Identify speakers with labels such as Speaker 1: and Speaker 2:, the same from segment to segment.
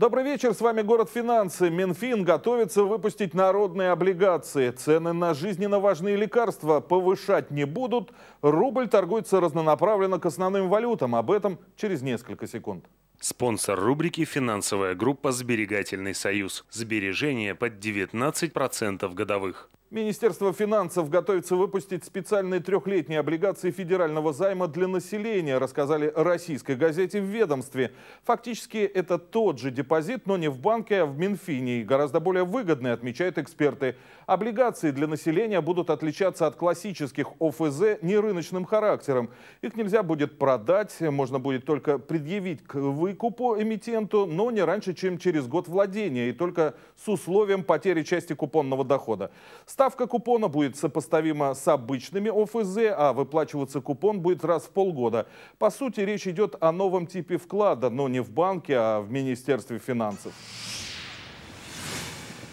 Speaker 1: Добрый вечер, с вами «Город финансы». Минфин готовится выпустить народные облигации. Цены на жизненно важные лекарства повышать не будут. Рубль торгуется разнонаправленно к основным валютам. Об этом через несколько секунд. Спонсор рубрики «Финансовая группа Сберегательный союз». Сбережение под 19% годовых. Министерство финансов готовится выпустить специальные трехлетние облигации федерального займа для населения, рассказали российской газете в ведомстве. Фактически это тот же депозит, но не в банке, а в Минфине. И гораздо более выгодный, отмечают эксперты. Облигации для населения будут отличаться от классических ОФЗ нерыночным характером. Их нельзя будет продать, можно будет только предъявить к выкупу эмитенту, но не раньше, чем через год владения и только с условием потери части купонного дохода. Ставка купона будет сопоставима с обычными ОФЗ, а выплачиваться купон будет раз в полгода. По сути, речь идет о новом типе вклада, но не в банке, а в Министерстве финансов.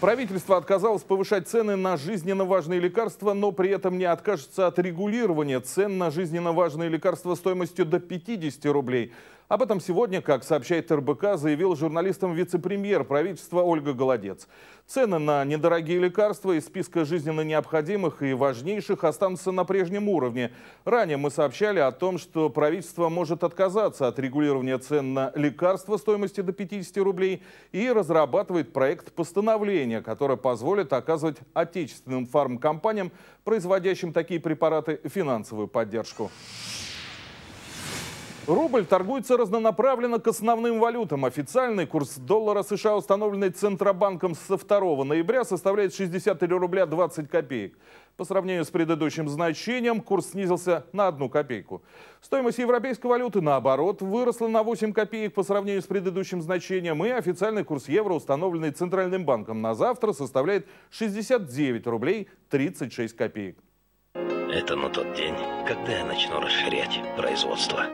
Speaker 1: Правительство отказалось повышать цены на жизненно важные лекарства, но при этом не откажется от регулирования цен на жизненно важные лекарства стоимостью до 50 рублей. Об этом сегодня, как сообщает РБК, заявил журналистам вице-премьер правительства Ольга Голодец. Цены на недорогие лекарства из списка жизненно необходимых и важнейших останутся на прежнем уровне. Ранее мы сообщали о том, что правительство может отказаться от регулирования цен на лекарства стоимостью до 50 рублей и разрабатывает проект постановления, который позволит оказывать отечественным фармкомпаниям, производящим такие препараты, финансовую поддержку. Рубль торгуется разнонаправленно к основным валютам. Официальный курс доллара США, установленный Центробанком со 2 ноября, составляет 63 рубля 20 копеек. По сравнению с предыдущим значением, курс снизился на 1 копейку. Стоимость европейской валюты, наоборот, выросла на 8 копеек по сравнению с предыдущим значением, и официальный курс евро, установленный Центральным банком на завтра, составляет 69 рублей 36 копеек. Это на тот день, когда я начну расширять производство.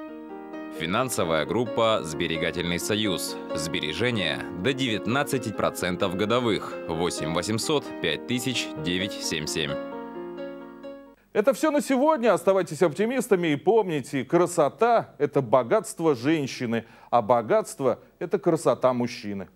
Speaker 1: Финансовая группа «Сберегательный союз». Сбережения до 19% годовых. 8 800 5000 977. Это все на сегодня. Оставайтесь оптимистами и помните, красота – это богатство женщины, а богатство – это красота мужчины.